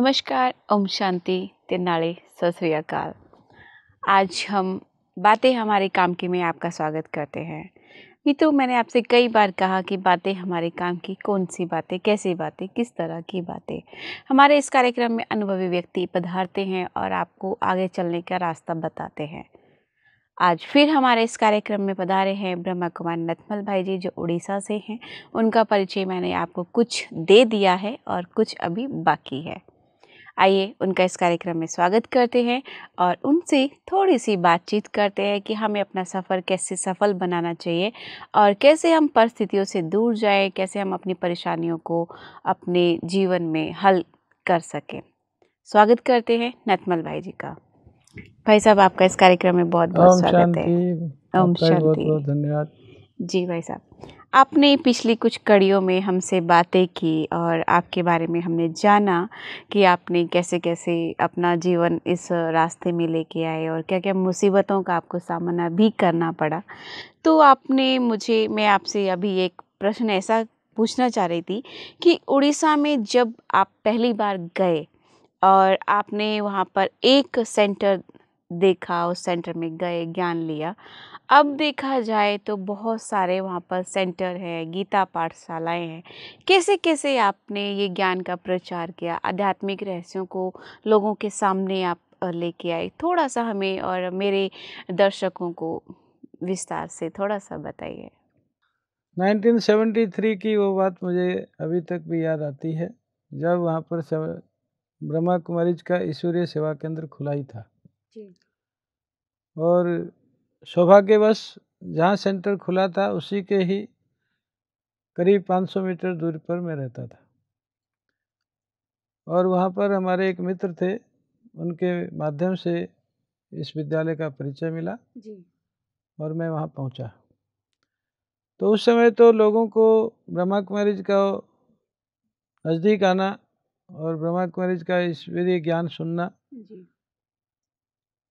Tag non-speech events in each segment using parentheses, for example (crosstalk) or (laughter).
नमस्कार ओम शांति तेनाली सत श्री अकाल आज हम बातें हमारे काम की में आपका स्वागत करते हैं मित्रों मैंने आपसे कई बार कहा कि बातें हमारे काम की कौन सी बातें कैसी बातें किस तरह की बातें हमारे इस कार्यक्रम में अनुभवी व्यक्ति पधारते हैं और आपको आगे चलने का रास्ता बताते हैं आज फिर हमारे इस कार्यक्रम में पधारे हैं ब्रह्मा कुमार नथमल भाई जी जो उड़ीसा से हैं उनका परिचय मैंने आपको कुछ दे दिया है और कुछ अभी बाकी है आइए उनका इस कार्यक्रम में स्वागत करते हैं और उनसे थोड़ी सी बातचीत करते हैं कि हमें अपना सफ़र कैसे सफल बनाना चाहिए और कैसे हम परिस्थितियों से दूर जाएं कैसे हम अपनी परेशानियों को अपने जीवन में हल कर सकें स्वागत करते हैं नतमल भाई जी का भाई साहब आपका इस कार्यक्रम में बहुत बहुत स्वागत है ओम शांति धन्यवाद जी भाई साहब आपने पिछली कुछ कड़ियों में हमसे बातें की और आपके बारे में हमने जाना कि आपने कैसे कैसे अपना जीवन इस रास्ते में लेके आए और क्या क्या मुसीबतों का आपको सामना भी करना पड़ा तो आपने मुझे मैं आपसे अभी एक प्रश्न ऐसा पूछना चाह रही थी कि उड़ीसा में जब आप पहली बार गए और आपने वहाँ पर एक सेंटर देखा उस सेंटर में गए ज्ञान लिया अब देखा जाए तो बहुत सारे वहाँ पर सेंटर हैं गीता पाठशालाएं हैं कैसे कैसे आपने ये ज्ञान का प्रचार किया आध्यात्मिक रहस्यों को लोगों के सामने आप लेके आए थोड़ा सा हमें और मेरे दर्शकों को विस्तार से थोड़ा सा बताइए 1973 की वो बात मुझे अभी तक भी याद आती है जब वहाँ पर ब्रह्मा कुमारीज का ईश्वरीय सेवा केंद्र खुला ही था जी। और सौभाग्यवश जहाँ सेंटर खुला था उसी के ही करीब 500 मीटर दूर पर मैं रहता था और वहाँ पर हमारे एक मित्र थे उनके माध्यम से इस विद्यालय का परिचय मिला जी। और मैं वहाँ पहुँचा तो उस समय तो लोगों को ब्रह्मा कुमारीज का नज़दीक आना और ब्रह्मा कुमारीज का ईश्वरीय ज्ञान सुनना जी।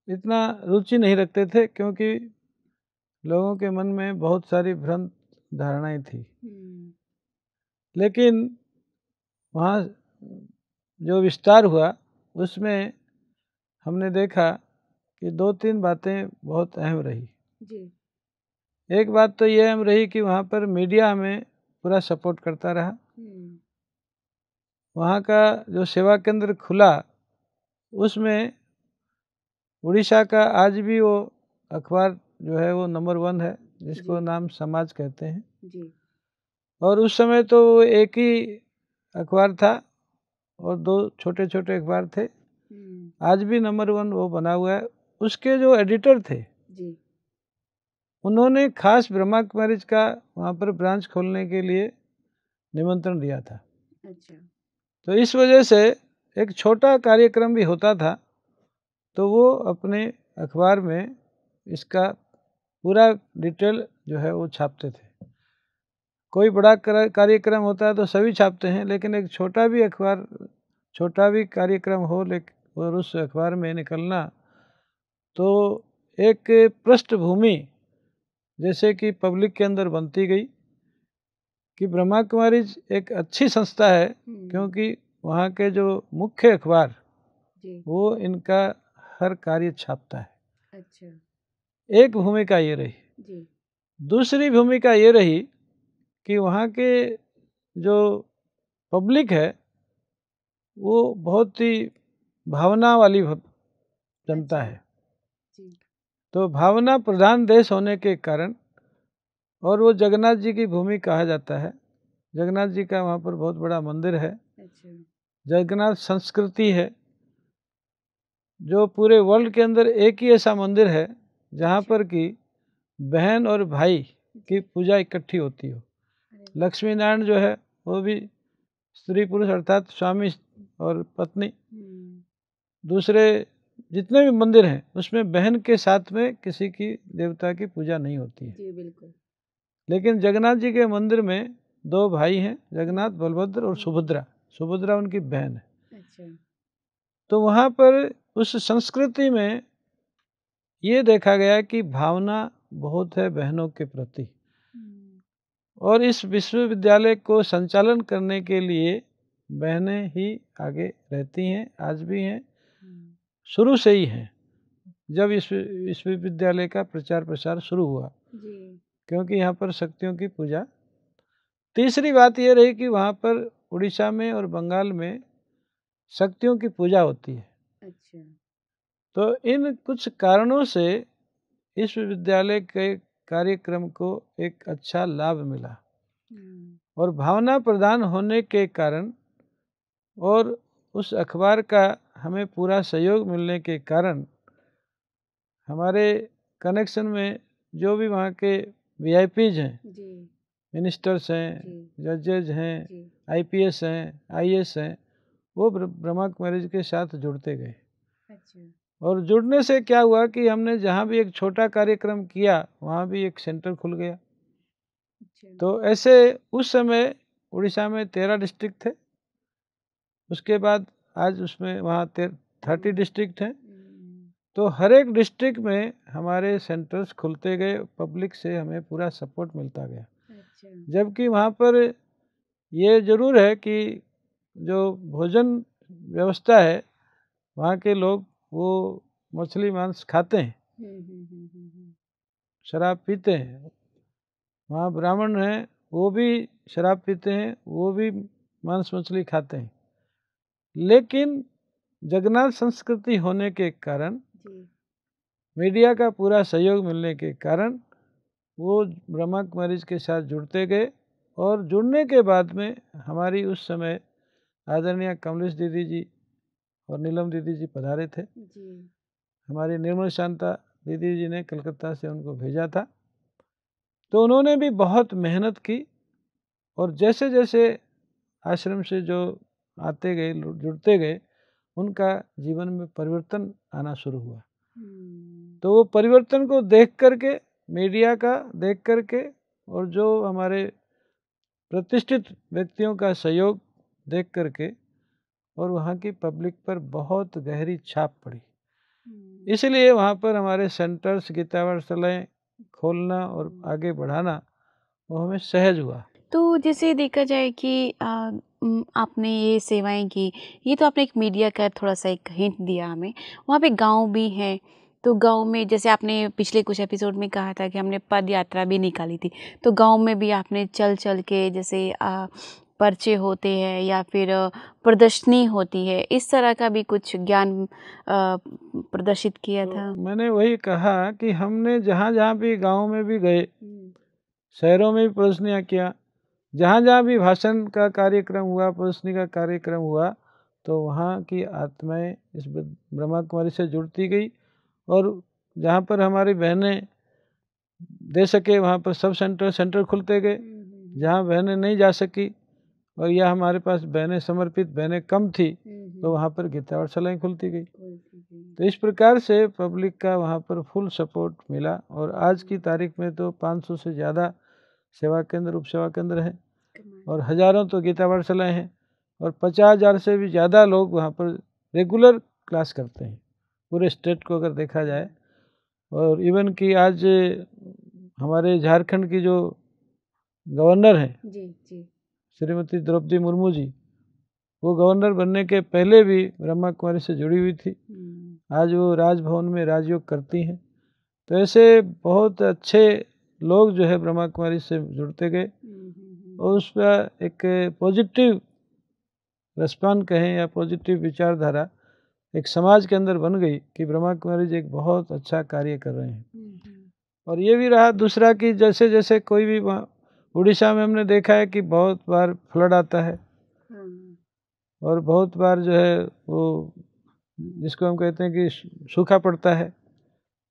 इतना रुचि नहीं रखते थे क्योंकि लोगों के मन में बहुत सारी भ्रंत धारणाएं थी हम्म। लेकिन वहाँ जो विस्तार हुआ उसमें हमने देखा कि दो तीन बातें बहुत अहम रही जी। एक बात तो ये अहम रही कि वहाँ पर मीडिया हमें पूरा सपोर्ट करता रहा हम्म। वहाँ का जो सेवा केंद्र खुला उसमें उड़ीसा का आज भी वो अखबार जो है वो नंबर वन है जिसको नाम समाज कहते हैं और उस समय तो वो एक ही अखबार था और दो छोटे छोटे अखबार थे हम्म। आज भी नंबर वन वो बना हुआ है उसके जो एडिटर थे जी उन्होंने खास ब्रह्मा कुमारी का वहाँ पर ब्रांच खोलने के लिए निमंत्रण दिया था अच्छा तो इस वजह से एक छोटा कार्यक्रम भी होता था तो वो अपने अखबार में इसका पूरा डिटेल जो है वो छापते थे कोई बड़ा कार्यक्रम होता है तो सभी छापते हैं लेकिन एक छोटा भी अखबार छोटा भी कार्यक्रम हो लेकिन और उस अखबार में निकलना तो एक पृष्ठभूमि जैसे कि पब्लिक के अंदर बनती गई कि ब्रह्मा कुमारी एक अच्छी संस्था है हम्म। क्योंकि वहाँ के जो मुख्य अखबार वो इनका हर कार्य छापता है अच्छा एक भूमिका ये रही जी। दूसरी भूमिका ये रही कि वहाँ के जो पब्लिक है वो बहुत ही भावना वाली जनता अच्छा। है तो भावना प्रधान देश होने के कारण और वो जगन्नाथ जी की भूमि कहा जाता है जगन्नाथ जी का वहाँ पर बहुत बड़ा मंदिर है अच्छा। जगन्नाथ संस्कृति है जो पूरे वर्ल्ड के अंदर एक ही ऐसा मंदिर है जहाँ पर कि बहन और भाई की पूजा इकट्ठी होती हो लक्ष्मी नारायण जो है वो भी स्त्री पुरुष अर्थात स्वामी और पत्नी हम्म। दूसरे जितने भी मंदिर हैं उसमें बहन के साथ में किसी की देवता की पूजा नहीं होती है लेकिन जगन्नाथ जी के मंदिर में दो भाई हैं जगन्नाथ बलभद्र और हम्म। सुभद्रा सुभद्रा उनकी बहन है अच्छा तो वहाँ पर उस संस्कृति में ये देखा गया कि भावना बहुत है बहनों के प्रति हम्म। और इस विश्वविद्यालय को संचालन करने के लिए बहनें ही आगे रहती हैं आज भी हैं हम्म। शुरू से ही हैं जब इस विश्वविद्यालय का प्रचार प्रसार शुरू हुआ क्योंकि यहाँ पर शक्तियों की पूजा तीसरी बात यह रही कि वहाँ पर उड़ीसा में और बंगाल में शक्तियों की पूजा होती है अच्छा। तो इन कुछ कारणों से इस विश्वविद्यालय के कार्यक्रम को एक अच्छा लाभ मिला और भावना प्रदान होने के कारण और उस अखबार का हमें पूरा सहयोग मिलने के कारण हमारे कनेक्शन में जो भी वहाँ के वीआईपीज हैं मिनिस्टर्स हैं जजेज हैं आईपीएस हैं आईएएस हैं वो ब्रह्मा कुमारी जी के साथ जुड़ते गए अच्छा। और जुड़ने से क्या हुआ कि हमने जहाँ भी एक छोटा कार्यक्रम किया वहाँ भी एक सेंटर खुल गया अच्छा। तो ऐसे उस समय उड़ीसा में तेरह डिस्ट्रिक्ट थे उसके बाद आज उसमें वहाँ थर्टी डिस्ट्रिक्ट हैं हम्म। तो हर एक डिस्ट्रिक्ट में हमारे सेंटर्स खुलते गए पब्लिक से हमें पूरा सपोर्ट मिलता गया अच्छा। जबकि वहाँ पर ये ज़रूर है कि जो भोजन व्यवस्था है वहाँ के लोग वो मछली मांस खाते हैं शराब पीते हैं वहाँ ब्राह्मण हैं वो भी शराब पीते हैं वो भी मांस मछली खाते हैं लेकिन जगन्नाथ संस्कृति होने के कारण मीडिया का पूरा सहयोग मिलने के कारण वो ब्रह्मा कुमारीज के साथ जुड़ते गए और जुड़ने के बाद में हमारी उस समय आदरणीय कमलेश दीदी जी और नीलम दीदी जी पधारे थे जी हमारी निर्मल शांता दीदी जी ने कलकत्ता से उनको भेजा था तो उन्होंने भी बहुत मेहनत की और जैसे जैसे आश्रम से जो आते गए जुड़ते गए उनका जीवन में परिवर्तन आना शुरू हुआ हम्म। तो वो परिवर्तन को देख करके मीडिया का देख करके और जो हमारे प्रतिष्ठित व्यक्तियों का सहयोग देख करके और वहाँ की पब्लिक पर बहुत गहरी छाप पड़ी इसलिए वहाँ पर हमारे सेंटर्स गीतावर्षालय खोलना और आगे बढ़ाना वो हमें सहज हुआ तो जैसे देखा जाए कि आ, आपने ये सेवाएं की ये तो आपने एक मीडिया का थोड़ा सा एक हिंट दिया हमें वहाँ पे गांव भी हैं तो गांव में जैसे आपने पिछले कुछ एपिसोड में कहा था कि हमने पद यात्रा भी निकाली थी तो गांव में भी आपने चल चल के जैसे आ, पर्चे होते हैं या फिर प्रदर्शनी होती है इस तरह का भी कुछ ज्ञान प्रदर्शित किया तो था मैंने वही कहा कि हमने जहाँ जहाँ भी गांव में भी गए शहरों में भी प्रदर्शनियाँ किया जहाँ जहाँ भी भाषण का कार्यक्रम हुआ प्रदर्शनी का कार्यक्रम हुआ तो वहाँ की आत्माएं इस ब्रह्मा कुमारी से जुड़ती गई और जहाँ पर हमारी बहनें दे सके वहाँ पर सब सेंटर सेंटर खुलते गए जहाँ बहनें नहीं जा सकी और यह हमारे पास बहनें समर्पित बहनें कम थी तो वहाँ पर गीता और सलाएँ खुलती गई तो इस प्रकार से पब्लिक का वहाँ पर फुल सपोर्ट मिला और आज की तारीख में तो 500 से ज़्यादा सेवा केंद्र उप सेवा केंद्र हैं और हज़ारों तो गीता पाठशालाएँ हैं और पचास हज़ार से भी ज़्यादा लोग वहाँ पर रेगुलर क्लास करते हैं पूरे स्टेट को अगर देखा जाए और इवन कि आज हमारे झारखंड की जो गवर्नर हैं जी जी श्रीमती द्रौपदी मुर्मू जी वो गवर्नर बनने के पहले भी ब्रह्मा कुमारी से जुड़ी हुई थी हम्म। आज वो राजभवन में राजयोग करती हैं तो ऐसे बहुत अच्छे लोग जो है ब्रह्मा कुमारी से जुड़ते गए और उस पर एक पॉजिटिव रसपान कहें या पॉजिटिव विचारधारा एक समाज के अंदर बन गई कि ब्रह्मा कुमारी जी एक बहुत अच्छा कार्य कर रहे हैं और ये भी रहा दूसरा कि जैसे जैसे कोई भी उड़ीसा में हमने देखा है कि बहुत बार फ्लड आता है हम्म। और बहुत बार जो है वो जिसको हम कहते हैं कि सूखा पड़ता है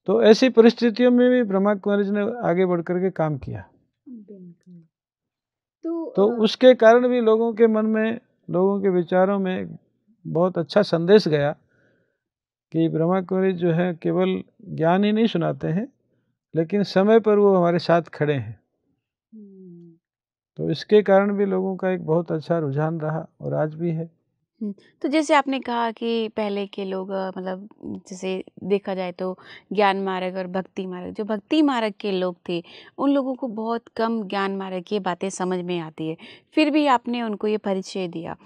तो ऐसी परिस्थितियों में भी ब्रह्मा कुमारी जी ने आगे बढ़ करके काम किया तो, तो उसके कारण भी लोगों के मन में लोगों के विचारों में बहुत अच्छा संदेश गया कि ब्रह्मा कुमारी जो है केवल ज्ञान ही नहीं सुनाते हैं लेकिन समय पर वो हमारे साथ खड़े हैं तो इसके कारण भी लोगों का एक बहुत अच्छा रुझान रहा और आज भी है तो जैसे आपने कहा कि पहले के लोग मतलब जैसे देखा जाए तो ज्ञान मार्ग और भक्ति मार्ग जो भक्ति मार्ग के लोग थे उन लोगों को बहुत कम ज्ञान मार्ग की बातें समझ में आती है फिर भी आपने उनको ये परिचय दिया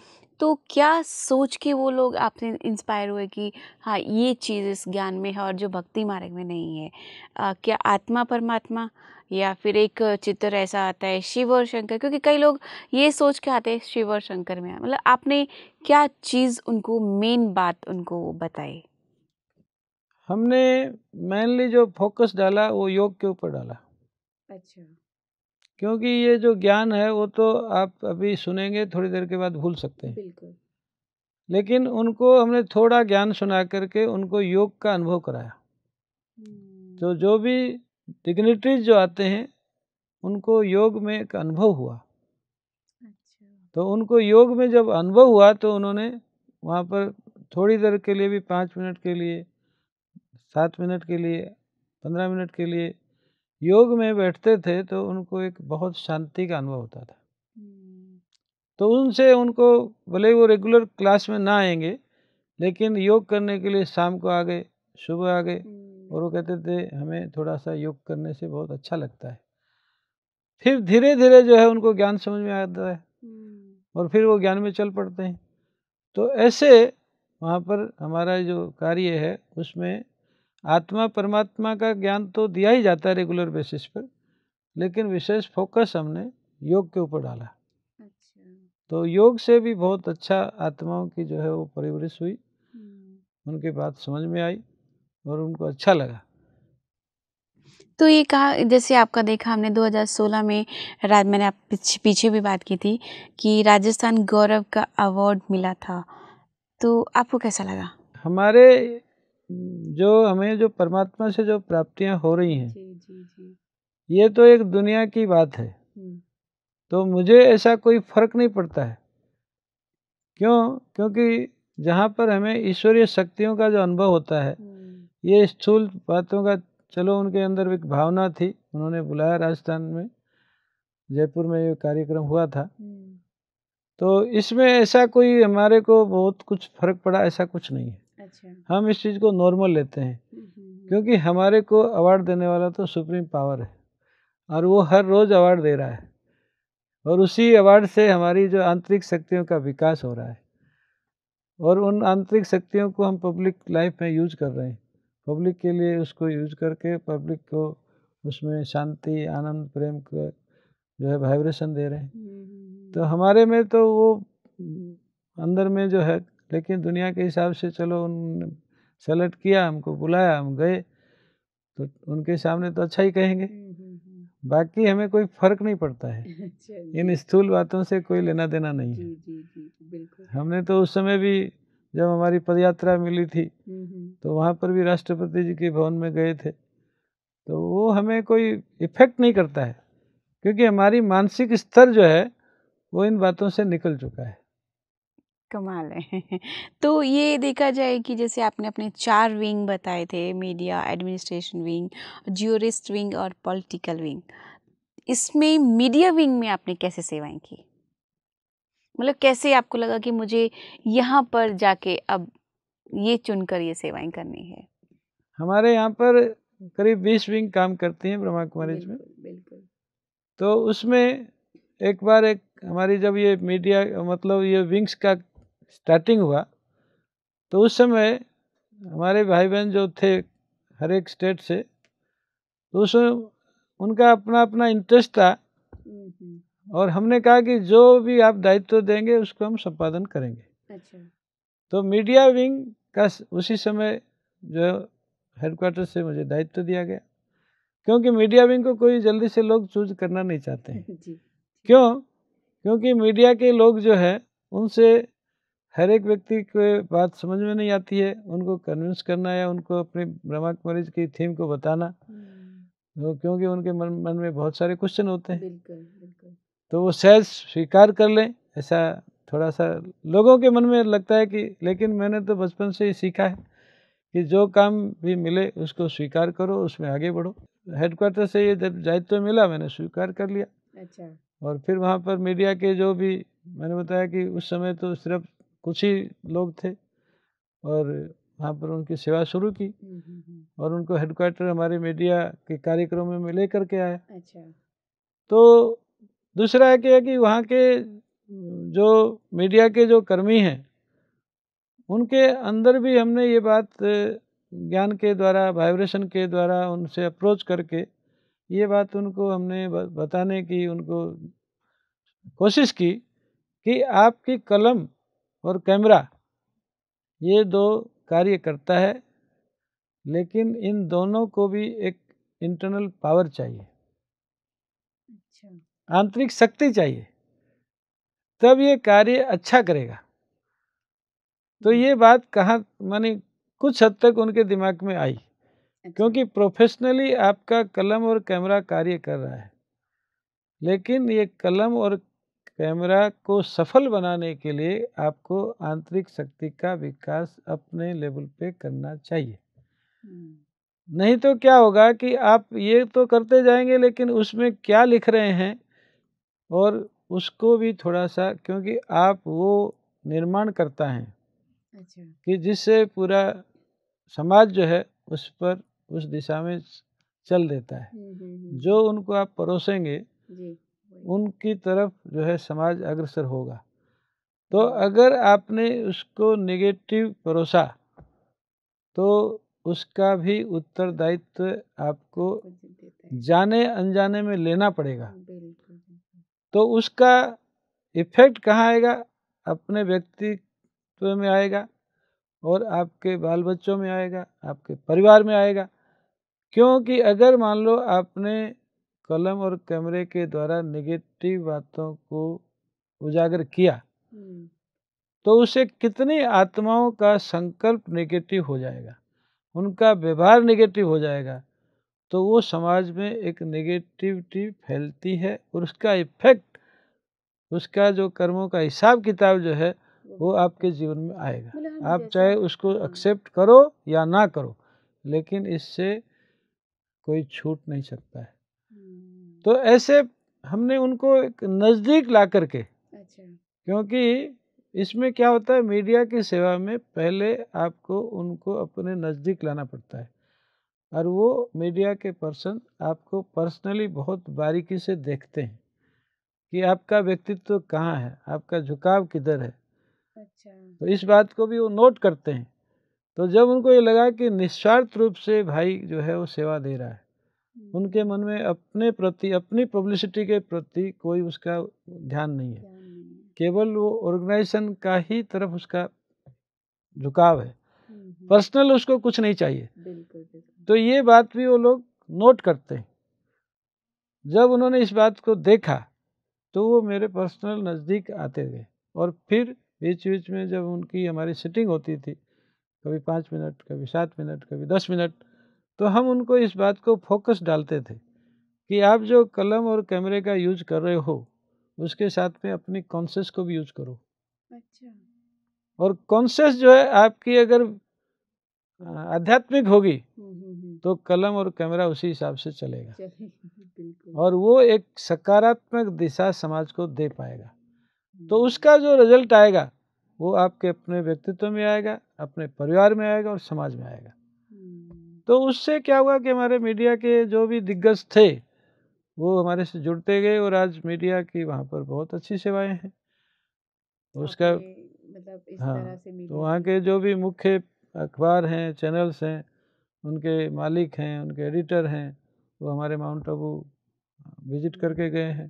तो क्या सोच के वो लोग आपसे इंस्पायर हुए कि हाँ ये चीज़ इस ज्ञान में है और जो भक्ति मार्ग में नहीं है आ, क्या आत्मा परमात्मा या फिर एक चित्र ऐसा आता है शिव और शंकर क्योंकि कई लोग ये सोच के आते हैं शिव और शंकर में मतलब आपने क्या चीज़ उनको मेन बात उनको बताई हमने मेनली जो फोकस डाला वो योग के ऊपर डाला अच्छा क्योंकि ये जो ज्ञान है वो तो आप अभी सुनेंगे थोड़ी देर के बाद भूल सकते हैं बिल्कुल लेकिन उनको हमने थोड़ा ज्ञान सुना करके उनको योग का अनुभव कराया हम्म। तो जो भी डिग्नेटरीज जो आते हैं उनको योग में एक अनुभव हुआ अच्छा। तो उनको योग में जब अनुभव हुआ तो उन्होंने वहाँ पर थोड़ी देर के लिए भी पाँच मिनट के लिए सात मिनट के लिए पंद्रह मिनट के लिए योग में बैठते थे तो उनको एक बहुत शांति का अनुभव होता था हम्म। तो उनसे उनको भले वो रेगुलर क्लास में ना आएंगे लेकिन योग करने के लिए शाम को आ गए सुबह आ गए और वो कहते थे हमें थोड़ा सा योग करने से बहुत अच्छा लगता है फिर धीरे धीरे जो है उनको ज्ञान समझ में आता है और फिर वो ज्ञान में चल पड़ते हैं तो ऐसे वहाँ पर हमारा जो कार्य है उसमें आत्मा परमात्मा का ज्ञान तो दिया ही जाता है रेगुलर बेसिस पर लेकिन विशेष फोकस हमने योग के ऊपर डाला अच्छा। तो योग से भी बहुत अच्छा आत्माओं की जो है वो परिवरिश हुई उनकी बात समझ में आई और उनको अच्छा लगा तो ये कहा जैसे आपका देखा हमने 2016 में राज मैंने आप पीछ, पीछे भी बात की थी कि राजस्थान गौरव का अवार्ड मिला था तो आपको कैसा लगा हमारे जो हमें जो परमात्मा से जो प्राप्तियां हो रही हैं जी, जी, जी। ये तो एक दुनिया की बात है हम्म। तो मुझे ऐसा कोई फर्क नहीं पड़ता है क्यों क्योंकि जहाँ पर हमें ईश्वरीय शक्तियों का जो अनुभव होता है हम्म। ये स्थूल बातों का चलो उनके अंदर एक भावना थी उन्होंने बुलाया राजस्थान में जयपुर में ये कार्यक्रम हुआ था तो इसमें ऐसा कोई हमारे को बहुत कुछ फर्क पड़ा ऐसा कुछ नहीं है अच्छा। हम इस चीज़ को नॉर्मल लेते हैं हम्म, हम्म, हम्म। क्योंकि हमारे को अवार्ड देने वाला तो सुप्रीम पावर है और वो हर रोज़ अवार्ड दे रहा है और उसी अवार्ड से हमारी जो आंतरिक शक्तियों का विकास हो रहा है और उन आंतरिक शक्तियों को हम पब्लिक लाइफ में यूज कर रहे हैं पब्लिक के लिए उसको यूज करके पब्लिक को उसमें शांति आनंद प्रेम का जो है वाइब्रेशन दे रहे हैं हम्म, हम्म, हम्म। तो हमारे में तो वो अंदर में जो है लेकिन दुनिया के हिसाब से चलो उन सेलेक्ट किया हमको बुलाया हम गए तो उनके सामने तो अच्छा ही कहेंगे बाकी हमें कोई फर्क नहीं पड़ता है (laughs) अच्छा इन स्थूल बातों से कोई लेना देना नहीं है हमने तो उस समय भी जब हमारी पदयात्रा मिली थी हम्म, हम्म। तो वहाँ पर भी राष्ट्रपति जी के भवन में गए थे तो वो हमें कोई इफेक्ट नहीं करता है क्योंकि हमारी मानसिक स्तर जो है वो इन बातों से निकल चुका है कमाल है (laughs) तो ये देखा जाए कि जैसे आपने अपने चार विंग बताए थे media administration wing jurist wing और पॉलिटिकल विंग इसमें मीडिया विंग में आपने कैसे सेवाएं की मतलब कैसे आपको लगा कि मुझे यहाँ पर जाके अब ये चुनकर ये सेवाएं करनी है हमारे यहाँ पर करीब बीस विंग काम करती हैं ब्रह्मा कुमारी में बिल्कुल तो उसमें एक बार एक हमारी जब ये मीडिया मतलब ये विंग्स का स्टार्टिंग हुआ तो उस समय हमारे भाई बहन जो थे हर एक स्टेट से तो उस उनका अपना अपना इंटरेस्ट था हम्म, हम्म। और हमने कहा कि जो भी आप दायित्व देंगे उसको हम संपादन करेंगे अच्छा तो मीडिया विंग का उसी समय जो हेडक्वार्टर से मुझे दायित्व दिया गया क्योंकि मीडिया विंग को कोई जल्दी से लोग चूज करना नहीं चाहते हैं (laughs) क्यों क्योंकि मीडिया के लोग जो है उनसे हर एक व्यक्ति को बात समझ में नहीं आती है उनको कन्विंस करना या उनको अपनी ब्रह्मा कुमारी की थीम को बताना तो क्योंकि उनके मन मन में बहुत सारे क्वेश्चन होते हैं बिल्कुल बिल्कुल तो वो सहज स्वीकार कर लें ऐसा थोड़ा सा लोगों के मन में लगता है कि लेकिन मैंने तो बचपन से ही सीखा है कि जो काम भी मिले उसको स्वीकार करो उसमें आगे बढ़ो हेडक्वार्टर से ये जब दायित्व मिला मैंने स्वीकार कर लिया अच्छा और फिर वहाँ पर मीडिया के जो भी मैंने बताया कि उस समय तो सिर्फ कुछ ही लोग थे और वहाँ पर उनकी सेवा शुरू की हम्म, हम्म, हम्म। और उनको हेडक्वार्टर हमारे मीडिया के कार्यक्रमों में लेकर के आया अच्छा तो दूसरा है है कि वहाँ के जो मीडिया के जो कर्मी हैं उनके अंदर भी हमने ये बात ज्ञान के द्वारा वाइब्रेशन के द्वारा उनसे अप्रोच करके ये बात उनको हमने बताने की उनको कोशिश की कि आपकी कलम और कैमरा ये दो कार्य करता है लेकिन इन दोनों को भी एक इंटरनल पावर चाहिए अच्छा। आंतरिक शक्ति चाहिए तब ये कार्य अच्छा करेगा तो ये बात कहाँ माने कुछ हद तक उनके दिमाग में आई अच्छा। क्योंकि प्रोफेशनली आपका कलम और कैमरा कार्य कर रहा है लेकिन ये कलम और कैमरा को सफल बनाने के लिए आपको आंतरिक शक्ति का विकास अपने लेवल पे करना चाहिए नहीं तो क्या होगा कि आप ये तो करते जाएंगे लेकिन उसमें क्या लिख रहे हैं और उसको भी थोड़ा सा क्योंकि आप वो निर्माण करता है अच्छा। कि जिससे पूरा समाज जो है उस पर उस दिशा में चल देता है जो उनको आप परोसेंगे उनकी तरफ जो है समाज अग्रसर होगा तो अगर आपने उसको नेगेटिव परोसा तो उसका भी उत्तरदायित्व आपको जाने अनजाने में लेना पड़ेगा तो उसका इफेक्ट कहाँ आएगा अपने व्यक्तित्व में आएगा और आपके बाल बच्चों में आएगा आपके परिवार में आएगा क्योंकि अगर मान लो आपने कलम और कैमरे के द्वारा नेगेटिव बातों को उजागर किया तो उसे कितनी आत्माओं का संकल्प नेगेटिव हो जाएगा उनका व्यवहार नेगेटिव हो जाएगा तो वो समाज में एक नेगेटिविटी फैलती है और उसका इफेक्ट उसका जो कर्मों का हिसाब किताब जो है वो आपके जीवन में आएगा आप चाहे उसको एक्सेप्ट हाँ। करो या ना करो लेकिन इससे कोई छूट नहीं सकता है हम्म। तो ऐसे हमने उनको एक नज़दीक ला करके अच्छा। क्योंकि इसमें क्या होता है मीडिया की सेवा में पहले आपको उनको अपने नज़दीक लाना पड़ता है और वो मीडिया के पर्सन आपको पर्सनली बहुत बारीकी से देखते हैं कि आपका व्यक्तित्व कहाँ है आपका झुकाव किधर है अच्छा तो इस बात को भी वो नोट करते हैं तो जब उनको ये लगा कि निस्वार्थ रूप से भाई जो है वो सेवा दे रहा है उनके मन में अपने प्रति अपनी पब्लिसिटी के प्रति कोई उसका ध्यान नहीं है केवल वो ऑर्गेनाइजेशन का ही तरफ उसका झुकाव है पर्सनल उसको कुछ नहीं चाहिए तो ये बात भी वो लोग नोट करते हैं जब उन्होंने इस बात को देखा तो वो मेरे पर्सनल नज़दीक आते गए और फिर बीच बीच में जब उनकी हमारी सिटिंग होती थी कभी पाँच मिनट कभी सात मिनट कभी दस मिनट तो हम उनको इस बात को फोकस डालते थे कि आप जो कलम और कैमरे का यूज कर रहे हो उसके साथ में अपने कॉन्सेस को भी यूज करो अच्छा और कॉन्सियस जो है आपकी अगर आध्यात्मिक होगी तो कलम और कैमरा उसी हिसाब से चलेगा (laughs) और वो एक सकारात्मक दिशा समाज को दे पाएगा तो उसका जो रिजल्ट आएगा वो आपके अपने व्यक्तित्व में आएगा अपने परिवार में आएगा और समाज में आएगा तो उससे क्या हुआ कि हमारे मीडिया के जो भी दिग्गज थे वो हमारे से जुड़ते गए और आज मीडिया की वहाँ पर बहुत अच्छी सेवाएं हैं तो उसका मतलब इस हाँ तरह से तो वहाँ के जो भी मुख्य अखबार हैं चैनल्स हैं उनके मालिक हैं उनके एडिटर हैं वो हमारे माउंट आबू विजिट करके गए हैं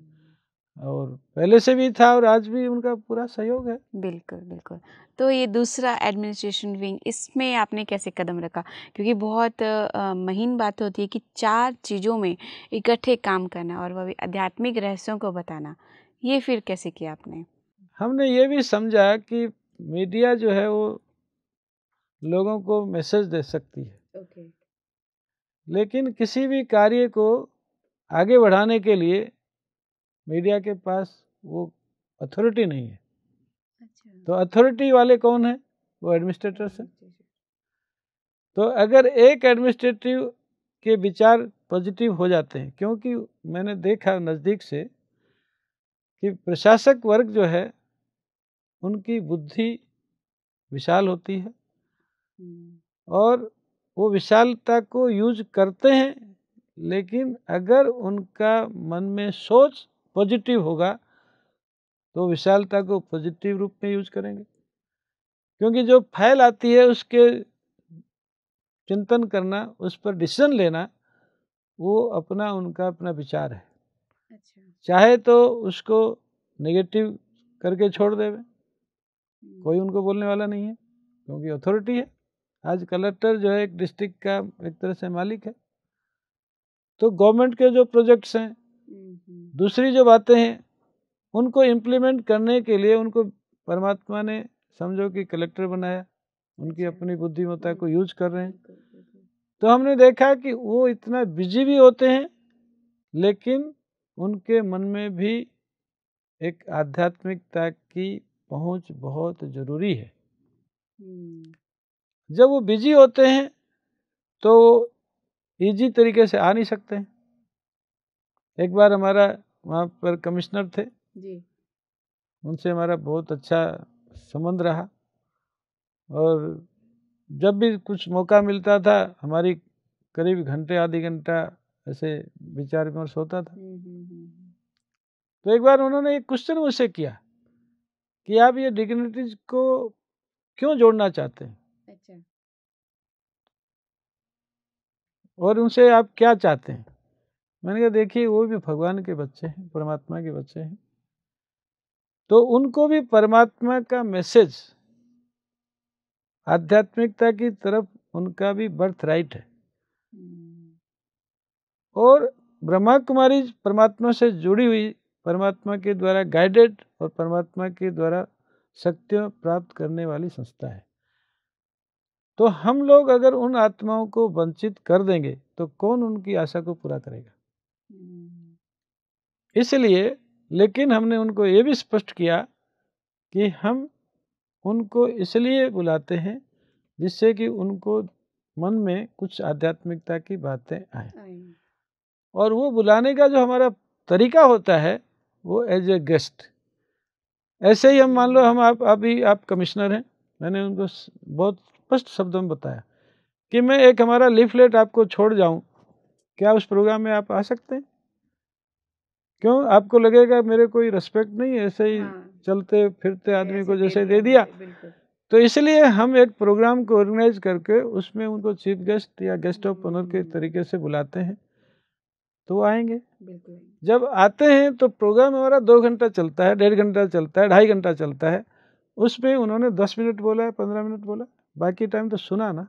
और पहले से भी था और आज भी उनका पूरा सहयोग है बिल्कुल बिल्कुल तो ये दूसरा एडमिनिस्ट्रेशन विंग इसमें आपने कैसे कदम रखा क्योंकि बहुत महीन बात तो होती है कि चार चीज़ों में इकट्ठे काम करना और वह भी आध्यात्मिक रहस्यों को बताना ये फिर कैसे किया आपने हमने ये भी समझा कि मीडिया जो है वो लोगों को मैसेज दे सकती है okay. लेकिन किसी भी कार्य को आगे बढ़ाने के लिए मीडिया के पास वो अथॉरिटी नहीं है अच्छा। तो अथॉरिटी वाले कौन है वो एडमिनिस्ट्रेटर्स हैं तो अगर एक एडमिनिस्ट्रेटिव के विचार पॉजिटिव हो जाते हैं क्योंकि मैंने देखा नज़दीक से कि प्रशासक वर्ग जो है उनकी बुद्धि विशाल होती है हम्म। और वो विशालता को यूज करते हैं लेकिन अगर उनका मन में सोच पॉजिटिव होगा तो विशालता को पॉजिटिव रूप में यूज करेंगे क्योंकि जो फैल आती है उसके चिंतन करना उस पर डिसीजन लेना वो अपना उनका अपना विचार है अच्छा। चाहे तो उसको नेगेटिव करके छोड़ देवे कोई हम्म। उनको बोलने वाला नहीं है क्योंकि अथॉरिटी है आज कलेक्टर जो है एक डिस्ट्रिक्ट का एक तरह से मालिक है तो गवर्नमेंट के जो प्रोजेक्ट्स हैं दूसरी जो बातें हैं उनको इम्प्लीमेंट करने के लिए उनको परमात्मा ने समझो कि कलेक्टर बनाया उनकी अच्छा। अपनी बुद्धिमत्ता को यूज कर रहे हैं तो हमने देखा कि वो इतना बिजी भी होते हैं लेकिन उनके मन में भी एक आध्यात्मिकता की पहुंच बहुत ज़रूरी है हम्म। जब वो बिजी होते हैं तो इजी तरीके से आ नहीं सकते हैं एक बार हमारा वहाँ पर कमिश्नर थे जी उनसे हमारा बहुत अच्छा संबंध रहा और जब भी कुछ मौका मिलता था हमारी करीब घंटे आधे घंटा ऐसे विचार विमर्श होता था हम्म, हम्म, हम्म, तो एक बार उन्होंने एक क्वेश्चन मुझसे किया कि आप ये डिग्निटीज को क्यों जोड़ना चाहते हैं अच्छा और उनसे आप क्या चाहते हैं मैंने कहा देखिए वो भी भगवान के बच्चे हैं परमात्मा के बच्चे हैं तो उनको भी परमात्मा का मैसेज आध्यात्मिकता की तरफ उनका भी बर्थ राइट है हम्म। और ब्रह्मा कुमारी परमात्मा से जुड़ी हुई परमात्मा के द्वारा गाइडेड और परमात्मा के द्वारा शक्तियों प्राप्त करने वाली संस्था है तो हम लोग अगर उन आत्माओं को वंचित कर देंगे तो कौन उनकी आशा को पूरा करेगा हम्म। इसलिए लेकिन हमने उनको ये भी स्पष्ट किया कि हम उनको इसलिए बुलाते हैं जिससे कि उनको मन में कुछ आध्यात्मिकता की बातें आए और वो बुलाने का जो हमारा तरीका होता है वो एज ए गेस्ट ऐसे ही हम मान लो हम्म। हम आप अभी आप कमिश्नर हैं मैंने उनको बहुत स्पष्ट शब्दों में बताया कि मैं एक हमारा लिफलेट आपको छोड़ जाऊं क्या उस प्रोग्राम में आप आ सकते हैं क्यों आपको लगेगा मेरे कोई रेस्पेक्ट नहीं है ऐसे ही हाँ। चलते फिरते आदमी को जैसे दे दिया तो इसलिए हम एक प्रोग्राम को ऑर्गेनाइज करके उसमें उनको चीफ गेस्ट या गेस्ट ऑफ ऑनर के हम्म। तरीके से बुलाते हैं तो वो आएंगे जब आते हैं तो प्रोग्राम हमारा दो घंटा चलता है डेढ़ घंटा चलता है ढाई घंटा चलता है उसमें उन्होंने दस मिनट बोला है पंद्रह मिनट बोला बाकी टाइम तो सुना ना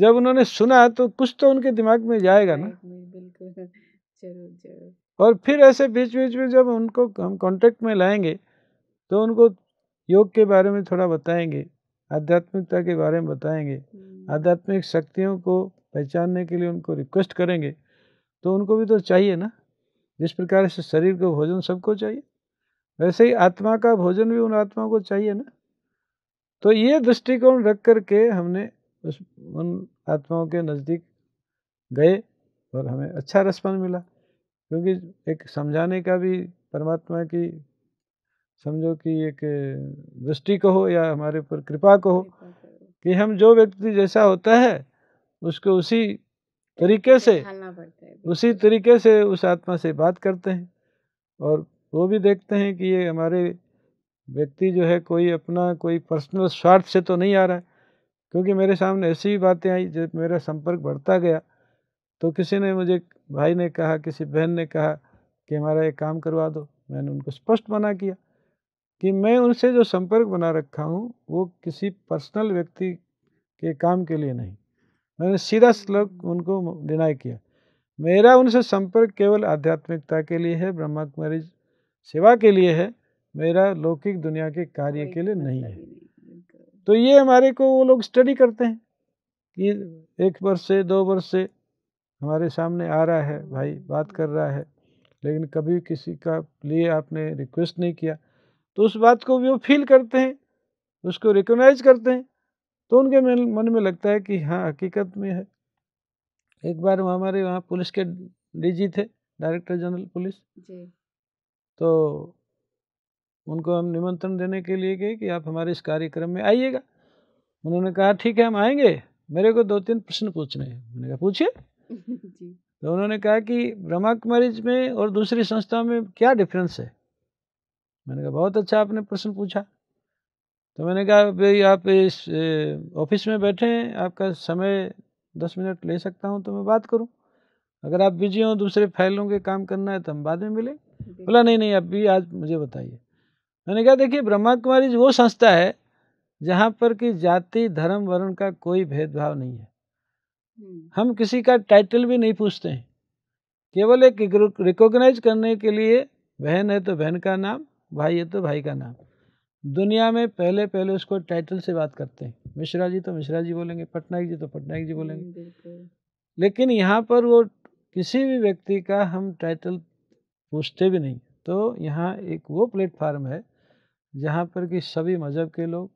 जब उन्होंने सुना तो कुछ तो उनके दिमाग में जाएगा ना बिल्कुल (laughs) और फिर ऐसे बीच बीच में जब उनको हम कॉन्टेक्ट में लाएंगे तो उनको योग के बारे में थोड़ा बताएंगे आध्यात्मिकता के बारे में बताएंगे हम्म। आध्यात्मिक शक्तियों को पहचानने के लिए उनको रिक्वेस्ट करेंगे तो उनको भी तो चाहिए ना जिस प्रकार से शरीर को भोजन सबको चाहिए वैसे ही आत्मा का भोजन भी उन आत्मा को चाहिए ना तो ये दृष्टिकोण रख करके हमने उस उन आत्माओं के नज़दीक गए और हमें अच्छा रेस्पॉन्स मिला क्योंकि एक समझाने का भी परमात्मा की समझो कि एक दृष्टि को हो या हमारे ऊपर कृपा को हो कि हम जो व्यक्ति जैसा होता है उसको उसी तरीके से उसी तरीके से उस आत्मा से बात करते हैं और वो भी देखते हैं कि ये हमारे व्यक्ति जो है कोई अपना कोई पर्सनल स्वार्थ से तो नहीं आ रहा है क्योंकि मेरे सामने ऐसी ही बातें आई जब मेरा संपर्क बढ़ता गया तो किसी ने मुझे भाई ने कहा किसी बहन ने कहा कि हमारा एक काम करवा दो मैंने उनको स्पष्ट मना किया कि मैं उनसे जो संपर्क बना रखा हूँ वो किसी पर्सनल व्यक्ति के काम के लिए नहीं मैंने सीधा श्लोक हम्म। उनको डिनाई किया मेरा उनसे संपर्क केवल आध्यात्मिकता के लिए है कुमारी सेवा के लिए है मेरा लौकिक दुनिया के कार्य के लिए नहीं है तो ये हमारे को वो लोग स्टडी करते हैं कि एक वर्ष से दो वर्ष से हमारे सामने आ रहा है भाई बात कर रहा है लेकिन कभी किसी का लिए आपने रिक्वेस्ट नहीं किया तो उस बात को भी वो फील करते हैं उसको रिकोगनाइज करते हैं तो उनके मन में लगता है कि हाँ हकीकत में है एक बार हमारे वहाँ पुलिस के डीजी थे डायरेक्टर जनरल पुलिस जी तो उनको हम निमंत्रण देने के लिए गए कि आप हमारे इस कार्यक्रम में आइएगा उन्होंने कहा ठीक है हम आएंगे मेरे को दो तीन प्रश्न पूछने हैं मैंने कहा पूछिए (laughs) तो उन्होंने कहा कि ब्रह्मा कुमारीज में और दूसरी संस्था में क्या डिफरेंस है मैंने कहा बहुत अच्छा आपने प्रश्न पूछा तो मैंने कहा भाई आप इस ऑफिस में बैठे हैं आपका समय दस मिनट ले सकता हूँ तो मैं बात करूँ अगर आप बिजी हों दूसरे फाइलों के काम करना है तो हम बाद में मिलें बोला नहीं नहीं अभी भी आज मुझे बताइए मैंने कहा देखिए ब्रह्मा कुमारी वो संस्था है जहाँ पर कि जाति धर्म वर्ण का कोई भेदभाव नहीं है हम्म। हम किसी का टाइटल भी नहीं पूछते हैं केवल एक रिकॉग्नाइज करने के लिए बहन है तो बहन का नाम भाई है तो भाई का नाम दुनिया में पहले पहले उसको टाइटल से बात करते हैं मिश्रा जी तो मिश्रा जी बोलेंगे पटनायक जी तो पटनायक जी बोलेंगे हम्म, लेकिन यहाँ पर वो किसी भी व्यक्ति का हम टाइटल पूछते भी नहीं तो यहाँ एक वो प्लेटफार्म है जहाँ पर कि सभी मज़हब के लोग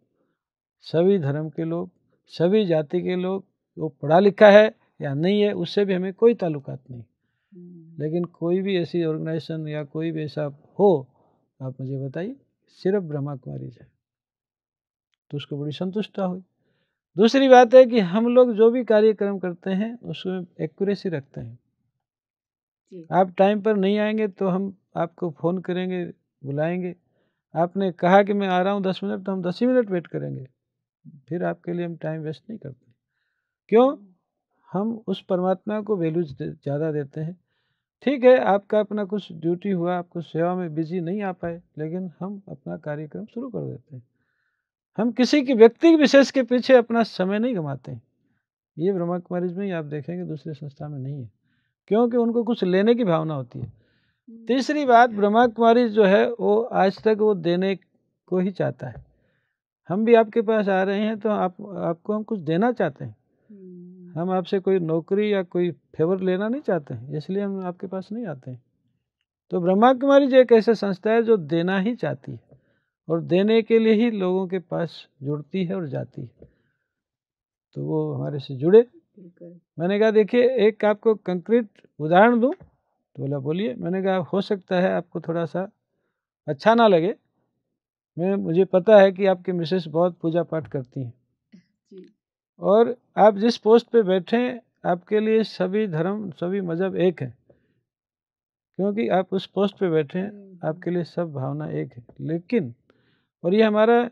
सभी धर्म के लोग सभी जाति के लोग वो पढ़ा लिखा है या नहीं है उससे भी हमें कोई ताल्लुकात नहीं हम्म। लेकिन कोई भी ऐसी ऑर्गेनाइजेशन या कोई भी ऐसा हो आप मुझे बताइए सिर्फ ब्रह्मा कुमारी है तो उसको बड़ी संतुष्टता हुई दूसरी बात है कि हम लोग जो भी कार्यक्रम करते हैं उसमें एक्यूरेसी रखते हैं आप टाइम पर नहीं आएंगे तो हम आपको फ़ोन करेंगे बुलाएंगे आपने कहा कि मैं आ रहा हूँ दस मिनट तो हम दस ही मिनट वेट करेंगे फिर आपके लिए हम टाइम वेस्ट नहीं करते क्यों हम उस परमात्मा को वैल्यू ज़्यादा देते हैं ठीक है आपका अपना कुछ ड्यूटी हुआ आप कुछ सेवा में बिजी नहीं आ पाए लेकिन हम अपना कार्यक्रम शुरू कर देते हैं हम किसी की व्यक्ति विशेष के पीछे अपना समय नहीं गंवाते ये ब्रह्मा कुमारी में ही आप देखेंगे दूसरे संस्था में नहीं है क्योंकि उनको कुछ लेने की भावना होती है हम्म। तीसरी बात ब्रह्मा कुमारी जो है वो आज तक वो देने को ही चाहता है हम भी आपके पास आ रहे हैं तो आप आपको हम कुछ देना चाहते हैं हम्म। हम आपसे कोई नौकरी या कोई फेवर लेना नहीं चाहते हैं इसलिए हम आपके पास नहीं आते हैं तो ब्रह्मा कुमारी जी एक ऐसी संस्था है जो देना ही चाहती है और देने के लिए ही लोगों के पास जुड़ती है और जाती है तो वो हमारे से जुड़े मैंने कहा देखिए एक आपको कंक्रीट उदाहरण दूँ तो बोला बोलिए मैंने कहा हो सकता है आपको थोड़ा सा अच्छा ना लगे मैं मुझे पता है कि आपके मिसेस बहुत पूजा पाठ करती हैं और आप जिस पोस्ट पे बैठे आपके लिए सभी धर्म सभी मज़हब एक है क्योंकि आप उस पोस्ट पे बैठे हैं आपके हम्म। लिए सब भावना एक है लेकिन और ये हमारा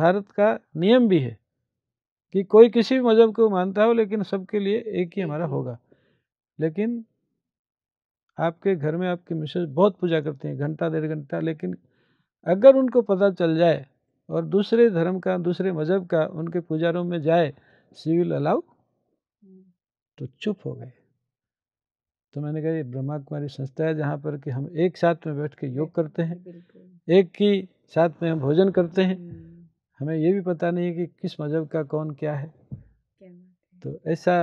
भारत का नियम भी है कि कोई किसी भी मज़हब को मानता हो लेकिन सबके लिए एक ही हमारा होगा लेकिन आपके घर में आपकी मिसेज बहुत पूजा करते हैं घंटा डेढ़ घंटा लेकिन अगर उनको पता चल जाए और दूसरे धर्म का दूसरे मजहब का उनके पुजारों में जाए सिविल अलाउ तो चुप हो गए तो मैंने कहा ये ब्रह्मा कुमारी संस्था है जहाँ पर कि हम एक साथ में बैठ के योग करते हैं एक ही साथ में हम भोजन करते हैं हमें ये भी पता नहीं है कि किस मज़हब का कौन क्या है तो ऐसा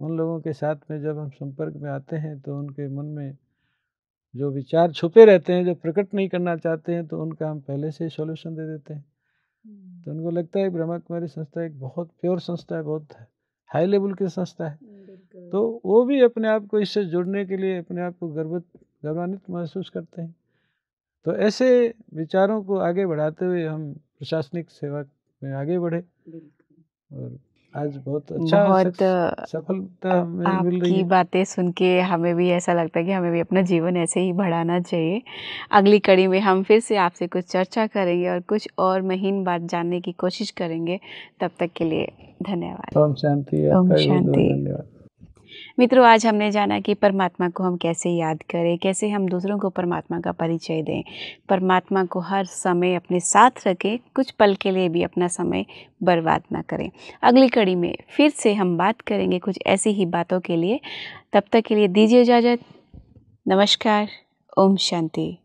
उन लोगों के साथ में जब हम संपर्क में आते हैं तो उनके मन में जो विचार छुपे रहते हैं जो प्रकट नहीं करना चाहते हैं तो उनका हम पहले से ही सोल्यूशन दे देते हैं तो हम्म। उनको लगता है ब्रह्मा कुमारी संस्था एक बहुत प्योर संस्था है बहुत हाई लेवल की संस्था है हम्म, तो वो भी अपने आप को इससे जुड़ने के लिए अपने आप को गर्वित गर्वान्वित महसूस करते हैं तो ऐसे विचारों को आगे बढ़ाते हुए हम प्रशासनिक सेवा में आगे बढ़े और आज बहुत अच्छा बहुत सफलता आपकी बातें सुन के हमें भी ऐसा लगता है कि हमें भी अपना जीवन ऐसे ही बढ़ाना चाहिए अगली कड़ी में हम फिर से आपसे कुछ चर्चा करेंगे और कुछ और महीन बात जानने की कोशिश करेंगे तब तक के लिए धन्यवाद ओम शांति ओम शांति धन्यवाद मित्रों आज हमने जाना कि परमात्मा को हम कैसे याद करें कैसे हम दूसरों को परमात्मा का परिचय दें परमात्मा को हर समय अपने साथ रखें कुछ पल के लिए भी अपना समय बर्बाद ना करें अगली कड़ी में फिर से हम बात करेंगे कुछ ऐसी ही बातों के लिए तब तक के लिए दीजिए इजाज़त नमस्कार ओम शांति